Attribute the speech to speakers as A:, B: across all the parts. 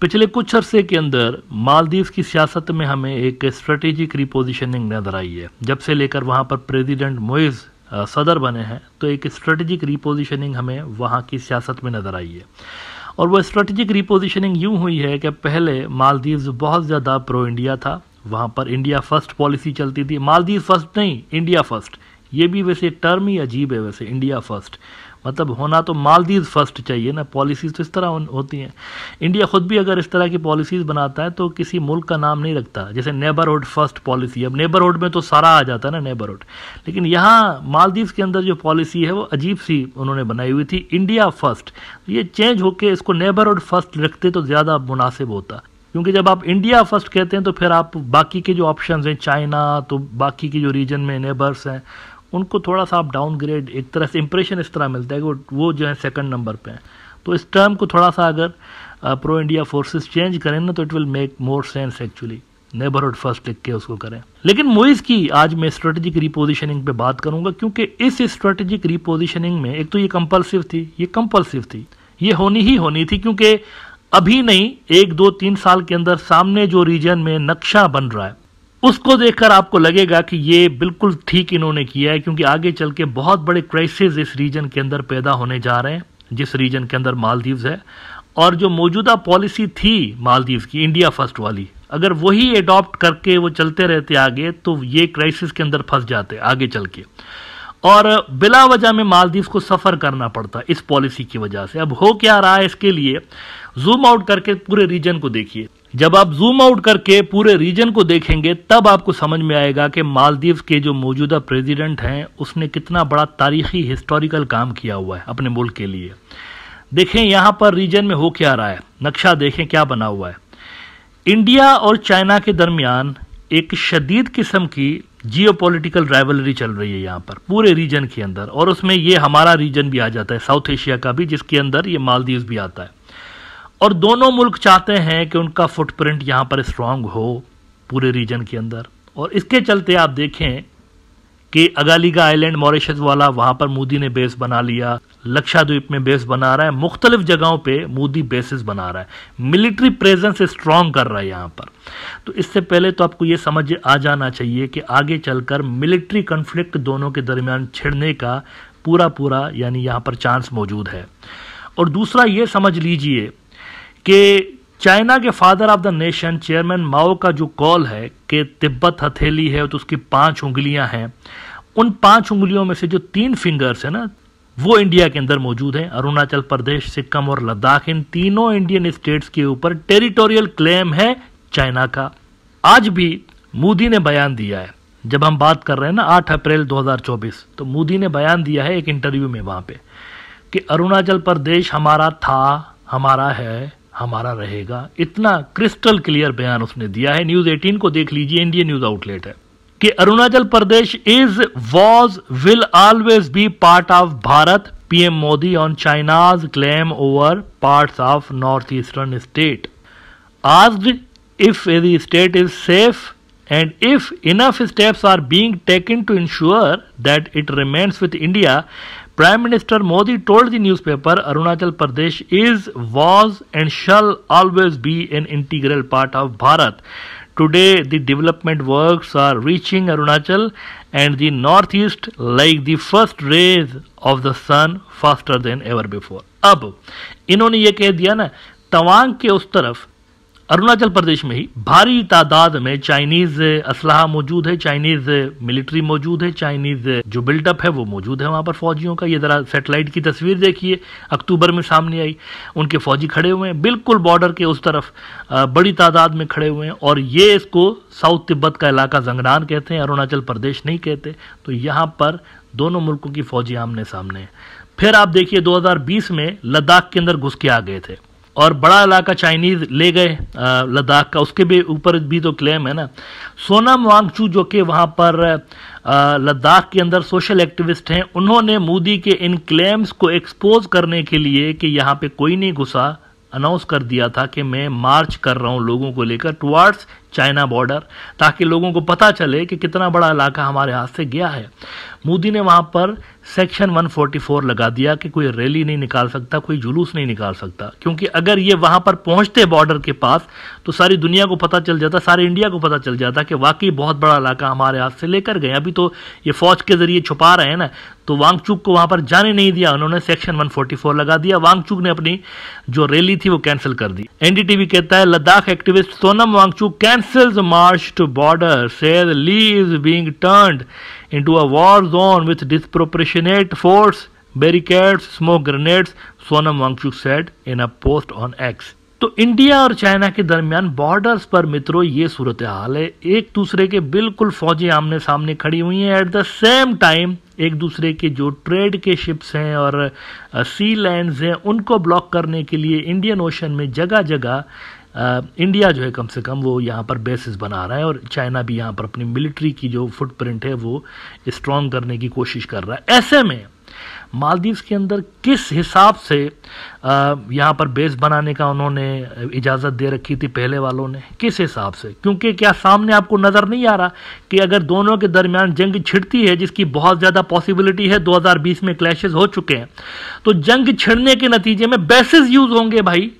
A: पिछले कुछ अरसे के अंदर मालदीव की सियासत में हमें एक स्ट्रेटेजिक रिपोजिशनिंग नजर आई है जब से लेकर वहाँ पर प्रेसिडेंट मोइज़ सदर बने हैं तो एक स्ट्रेटेजिक रिपोजिशनिंग हमें वहाँ की सियासत में नज़र आई है और वह स्ट्रेटेजिक रिपोजिशनिंग यूँ हुई है कि पहले मालदीव्स बहुत ज़्यादा प्रो इंडिया था वहाँ पर इंडिया फर्स्ट पॉलिसी चलती थी मालदीव फर्स्ट नहीं इंडिया फर्स्ट ये भी वैसे टर्म ही अजीब है वैसे इंडिया फर्स्ट मतलब होना तो मालदीव फर्स्ट चाहिए ना पॉलिसीज़ तो इस तरह होती हैं इंडिया ख़ुद भी अगर इस तरह की पॉलिसीज़ बनाता है तो किसी मुल्क का नाम नहीं रखता जैसे नेबरहुड फर्स्ट पॉलिसी अब नेबरहुड में तो सारा आ जाता है ना नेबरहुड लेकिन यहाँ मालदीव के अंदर जो पॉलिसी है वो अजीब सी उन्होंने बनाई हुई थी इंडिया फर्स्ट ये चेंज होकर इसको नेबरहुड फर्स्ट रखते तो ज़्यादा मुनासिब होता क्योंकि जब आप इंडिया फर्स्ट कहते हैं तो फिर आप बाकी के जो ऑप्शंस हैं चाइना तो बाकी के जो रीजन में नेबर्स हैं उनको थोड़ा सा आप डाउनग्रेड एक तरह से इंप्रेशन इस तरह मिलता है कि वो जो है सेकंड नंबर पे हैं तो इस टर्म को थोड़ा सा अगर प्रो इंडिया फोर्सेस चेंज करें ना तो it will make more sense actually neighbourhood first लिख के उसको करें लेकिन मोइज की आज मैं स्ट्रेटेजिक रिपोजिशनिंग पे बात करूंगा क्योंकि इस स्ट्रेटेजिक रिपोजिशनिंग में एक तो ये कंपल्सिव थी ये कंपल्सिव थी ये होनी ही होनी थी क्योंकि अभी नहीं एक दो तीन साल के अंदर सामने जो रीजन में नक्शा बन रहा है उसको देखकर आपको लगेगा कि ये बिल्कुल ठीक इन्होंने किया है क्योंकि आगे चल के बहुत बड़े क्राइसिस इस रीजन के अंदर पैदा होने जा रहे हैं जिस रीजन के अंदर मालदीव्स है और जो मौजूदा पॉलिसी थी मालदीव्स की इंडिया फर्स्ट वाली अगर वही एडॉप्ट करके वो चलते रहते आगे तो ये क्राइसिस के अंदर फंस जाते आगे चल के और बिला वजह में मालदीव को सफ़र करना पड़ता इस पॉलिसी की वजह से अब हो क्या रहा है इसके लिए जूम आउट करके पूरे रीजन को देखिए जब आप जूम आउट करके पूरे रीजन को देखेंगे तब आपको समझ में आएगा कि मालदीव के जो मौजूदा प्रेसिडेंट हैं उसने कितना बड़ा तारीखी हिस्टोरिकल काम किया हुआ है अपने मुल्क के लिए देखें यहाँ पर रीजन में हो क्या रहा है नक्शा देखें क्या बना हुआ है इंडिया और चाइना के दरमियान एक शदीद किस्म की जियोपॉलिटिकल राइवलरी चल रही है यहाँ पर पूरे रीजन के अंदर और उसमें ये हमारा रीजन भी आ जाता है साउथ एशिया का भी जिसके अंदर ये मालदीव भी आता है और दोनों मुल्क चाहते हैं कि उनका फुटप्रिंट यहाँ पर स्ट्रांग हो पूरे रीजन के अंदर और इसके चलते आप देखें कि अगालीगा आइलैंड मॉरिशस वाला वहाँ पर मोदी ने बेस बना लिया लक्षाद्वीप में बेस बना रहा है मुख्तलिफ जगहों पे मोदी बेसिस बना रहा है मिलिट्री प्रेजेंस स्ट्रांग कर रहा है यहाँ पर तो इससे पहले तो आपको ये समझ आ जाना चाहिए कि आगे चलकर मिलिट्री कन्फ्लिक्ट दोनों के दरमियान छिड़ने का पूरा पूरा यानी यहाँ पर चांस मौजूद है और दूसरा ये समझ लीजिए कि चाइना के father of the nation chairman Mao का जो कॉल है कि तिब्बत हथेली है तो उसकी पांच उंगलियां हैं उन पांच उंगलियों में से जो तीन फिंगर्स है ना वो इंडिया के अंदर मौजूद हैं अरुणाचल प्रदेश सिक्किम और लद्दाख इन तीनों इंडियन स्टेट्स के ऊपर टेरिटोरियल क्लेम है चाइना का आज भी मोदी ने बयान दिया है जब हम बात कर रहे हैं ना आठ अप्रैल 2024 तो मोदी ने बयान दिया है एक इंटरव्यू में वहां पे कि अरुणाचल प्रदेश हमारा था हमारा है हमारा रहेगा इतना क्रिस्टल क्लियर बयान उसने दिया है न्यूज 18 को देख लीजिए इंडियन न्यूज आउटलेट है कि Arunachal Pradesh is was will always be part of Bharat PM Modi on China's claim over parts of north eastern state आज if the state is safe and if enough steps are being taken to ensure that it remains with India Prime Minister Modi told the newspaper Arunachal Pradesh is, was, and shall always be an integral part of Bharat. Today, the development works are reaching Arunachal and the northeast like the first rays of the sun faster than ever before. अब इन्होंने ये कह दिया ना तवांग के उस तरफ अरुणाचल प्रदेश में ही भारी तादाद में चाइनीज असलाह मौजूद है चाइनीज मिलिट्री मौजूद है चाइनीज जो बिल्टअप है वो मौजूद है वहां पर फौजियों का ये जरा सेटेलाइट की तस्वीर देखिए अक्टूबर में सामने आई उनके फौजी खड़े हुए हैं बिल्कुल बॉर्डर के उस तरफ बड़ी तादाद में खड़े हुए हैं और ये इसको साउथ तिब्बत का इलाका जंगनान कहते हैं अरुणाचल प्रदेश नहीं कहते तो यहाँ पर दोनों मुल्कों की फौजी आमने सामने फिर आप देखिए 2020 में लद्दाख के अंदर घुस के आ गए थे और बड़ा इलाका चाइनीज़ ले गए लद्दाख का उसके भी ऊपर भी तो क्लेम है ना सोनम वांगचू जो कि वहाँ पर लद्दाख के अंदर सोशल एक्टिविस्ट हैं उन्होंने मोदी के इन क्लेम्स को एक्सपोज करने के लिए कि यहाँ पे कोई नहीं घुसा अनाउंस कर दिया था कि मैं मार्च कर रहा हूँ लोगों को लेकर टुवार्ड्स चाइना बॉर्डर ताकि लोगों को पता चले कि कितना बड़ा इलाका हमारे हाथ से गया है मोदी ने वहाँ पर सेक्शन 144 लगा दिया कि कोई रैली नहीं निकाल सकता कोई जुलूस नहीं निकाल सकता क्योंकि अगर ये वहाँ पर पहुँचते बॉर्डर के पास तो सारी दुनिया को पता चल जाता सारे इंडिया को पता चल जाता कि वाकई बहुत बड़ा इलाका हमारे हाथ से लेकर गए अभी तो ये फौज के जरिए छुपा रहे हैं ना तो वांगचुक को वहाँ पर जाने नहीं दिया उन्होंने सेक्शन 144 लगा दिया वांगचुक ने अपनी जो रैली थी वो कैंसिल कर दी एनडीटीवी कहता है Ladakh activist Sonam Wangchuk cancels march to border सेल Leh is turn into a war zone with disproportion Passionate force, barricades, smoke grenades, Sonam Wangchuk said in a post on X. तो इंडिया और China के दरमियान borders पर मित्रों ये सूरत हाल है एक दूसरे के बिल्कुल फौजी आमने सामने खड़ी हुई हैं एट द सेम टाइम एक दूसरे के जो ट्रेड के शिप्स हैं और सी uh, लैंड हैं उनको ब्लॉक करने के लिए इंडियन ओशन में जगह जगह इंडिया जो है कम से कम वो यहाँ पर बेसिस बना रहा है और चाइना भी यहाँ पर अपनी मिलिट्री की जो फुटप्रिंट है वो स्ट्रॉन्ग करने की कोशिश कर रहा है ऐसे में मालदीव्स के अंदर किस हिसाब से यहाँ पर बेस बनाने का उन्होंने इजाज़त दे रखी थी पहले वालों ने किस हिसाब से क्योंकि क्या सामने आपको नज़र नहीं आ रहा कि अगर दोनों के दरमियान जंग छिड़ती है जिसकी बहुत ज़्यादा पॉसिबिलिटी है 2020 में क्लैशेस हो चुके हैं तो जंग छिड़ने के नतीजे में बेसिस यूज़ होंगे भाई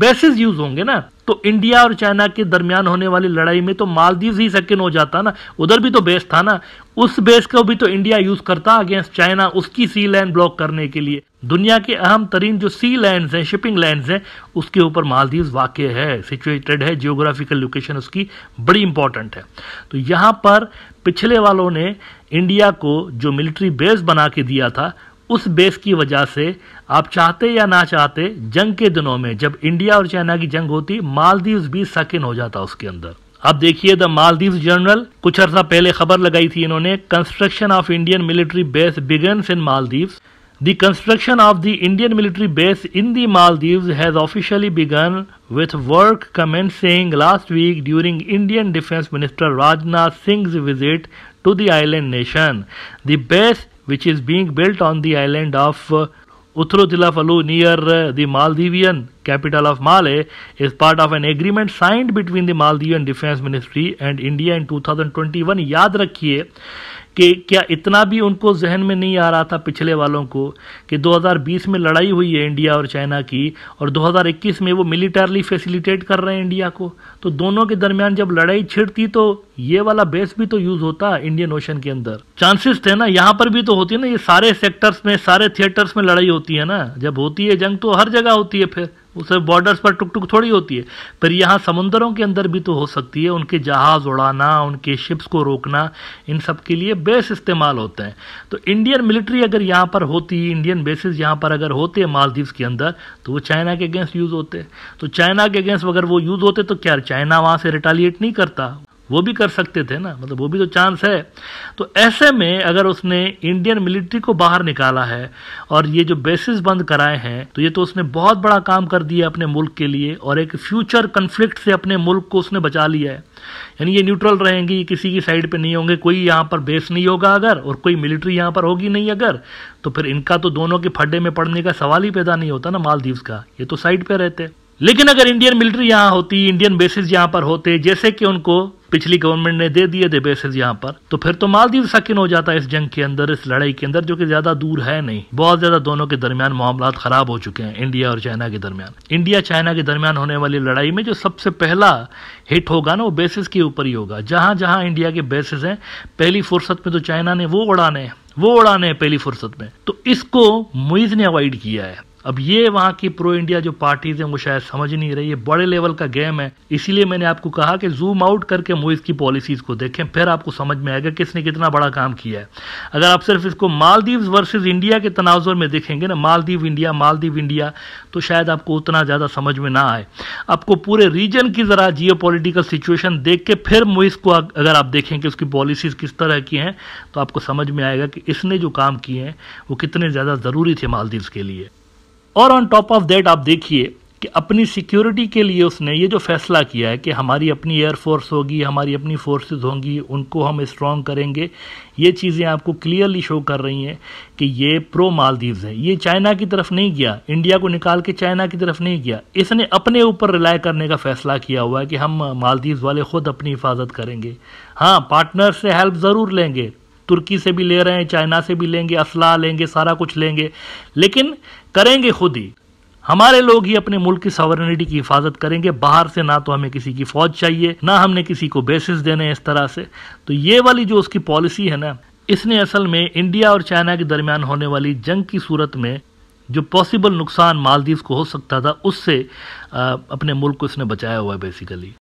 A: बेसिस यूज़ होंगे ना तो इंडिया और चाइना के दरमियान होने वाली लड़ाई में तो मालदीव ही सेकेंड हो जाता ना उधर भी तो बेस था ना उस बेस को भी तो इंडिया यूज करता अगेंस्ट चाइना उसकी सी लैंड ब्लॉक करने के लिए दुनिया के अहम तरीन जो सी लैंड है शिपिंग लैंड है उसके ऊपर मालदीव वाक़ है सिचुएटेड है जियोग्राफिकल लोकेशन उसकी बड़ी इंपॉर्टेंट है तो यहां पर पिछले वालों ने इंडिया को जो मिलिट्री बेस बना के दिया था उस बेस की वजह से आप चाहते या ना चाहते जंग के दिनों में जब इंडिया और चाइना की जंग होती मालदीव भी सकिन हो जाता उसके अंदर आप देखिए द मालदीव जनरल कुछ अर्सा पहले खबर लगाई थी इन्होंने construction of Indian military base begun in Maldives the construction of the Indian military base in the Maldives has officially begun with work commencing last week during Indian defence minister Rajnath Singh visit to the island nation the base which is being built on the island of Uthrutilafalu near the Maldivian capital of Male is part of an agreement signed between the Maldivian Defense Ministry and India in 2021 याद रखिए कि क्या इतना भी उनको जहन में नहीं आ रहा था पिछले वालों को कि 2020 में लड़ाई हुई है इंडिया और चाइना की और 2021 में वो मिलिटरली फैसिलिटेट कर रहे हैं इंडिया को तो दोनों के दरमियान जब लड़ाई छिड़ती तो ये वाला बेस भी तो यूज होता है इंडियन ओशन के अंदर चांसेस थे ना यहाँ पर भी तो होती है ना ये सारे सेक्टर्स में सारे थिएटर्स में लड़ाई होती है ना जब होती है जंग तो हर जगह होती है फिर उसे बॉर्डर्स पर टुक टुक थोड़ी होती है पर यहाँ समुद्रों के अंदर भी तो हो सकती है उनके जहाज उड़ाना उनके शिप्स को रोकना इन सब के लिए बेस इस्तेमाल होते हैं तो इंडियन मिलिट्री अगर यहाँ पर होती इंडियन बेसिस यहाँ पर अगर होते मालदीव्स के अंदर तो वो चाइना के अगेंस्ट यूज़ होते तो चाइना के अगेंस्ट अगर वो यूज़ होते तो क्या चाइना वहाँ से रिटालिएट नहीं करता वो भी कर सकते थे ना मतलब वो भी तो चांस है तो ऐसे में अगर उसने इंडियन मिलिट्री को बाहर निकाला है और ये जो बेसिस बंद कराए हैं तो ये तो उसने बहुत बड़ा काम कर दिया अपने मुल्क के लिए और एक फ्यूचर कन्फ्लिक्ट से अपने मुल्क को उसने बचा लिया है यानी ये न्यूट्रल रहेंगे किसी की साइड पे नहीं होंगे कोई यहाँ पर बेस नहीं होगा अगर और कोई मिलिट्री यहाँ पर होगी नहीं अगर तो फिर इनका तो दोनों के फड्डे में पड़ने का सवाल ही पैदा नहीं होता ना मालदीव्स का ये तो साइड पे रहते लेकिन अगर इंडियन मिलिट्री यहाँ होती इंडियन बेसिस यहाँ पर होते जैसे कि उनको पिछली गवर्नमेंट ने दे दिए थे बेसिस यहाँ पर तो फिर तो मालदीव सकिन हो जाता है इस जंग के अंदर इस लड़ाई के अंदर जो कि ज्यादा दूर है नहीं बहुत ज्यादा दोनों के दरमियान मामला खराब हो चुके हैं इंडिया और चाइना के दरमियान इंडिया चाइना के दरमियान होने वाली लड़ाई में जो सबसे पहला हिट होगा ना वो बेसिस के ऊपर ही होगा जहां जहां इंडिया के बेसिस हैं पहली फुर्सत में तो चाइना ने वो उड़ाने वो उड़ाने हैं पहली फुर्सत में तो इसको मुइज ने अवॉइड किया है अब ये वहाँ की प्रो इंडिया जो पार्टीज हैं वो शायद समझ नहीं रही है बड़े लेवल का गेम है इसीलिए मैंने आपको कहा कि जूम आउट करके मोइस की पॉलिसीज को देखें फिर आपको समझ में आएगा किसने कितना बड़ा काम किया है अगर आप सिर्फ इसको मालदीव वर्सेज इंडिया के तनाजर में देखेंगे ना मालदीव इंडिया मालदीव इंडिया तो शायद आपको उतना ज़्यादा समझ में ना आए आपको पूरे रीजन की ज़रा जियो पोलिटिकल सिचुएशन देख के फिर मोइस को अगर आप देखें कि उसकी पॉलिसीज किस तरह की हैं तो आपको समझ में आएगा कि इसने जो काम किए हैं वो कितने ज़्यादा ज़रूरी थे मालदीव के लिए और ऑन टॉप ऑफ दैट आप देखिए कि अपनी सिक्योरिटी के लिए उसने ये जो फैसला किया है कि हमारी अपनी एयरफोर्स होगी हमारी अपनी फोर्सेस होंगी उनको हम स्ट्रॉन्ग करेंगे ये चीज़ें आपको क्लियरली शो कर रही हैं कि ये प्रो मालदीव्स है ये चाइना की तरफ नहीं गया इंडिया को निकाल के चाइना की तरफ नहीं गया इसने अपने ऊपर रिलाय करने का फैसला किया हुआ है कि हम मालदीव्स वाले खुद अपनी हिफाजत करेंगे हाँ पार्टनर से हेल्प ज़रूर लेंगे तुर्की से भी ले रहे हैं चाइना से भी लेंगे असलाह लेंगे सारा कुछ लेंगे लेकिन करेंगे खुद ही हमारे लोग ही अपने मुल्क की सॉवरनिटी की हिफाजत करेंगे बाहर से ना तो हमें किसी की फौज चाहिए ना हमने किसी को बेसिस देने हैं इस तरह से तो ये वाली जो उसकी पॉलिसी है ना इसने असल में इंडिया और चाइना के दरमियान होने वाली जंग की सूरत में जो पॉसिबल नुकसान मालदीव को हो सकता था उससे अपने मुल्क को इसने बचाया हुआ है बेसिकली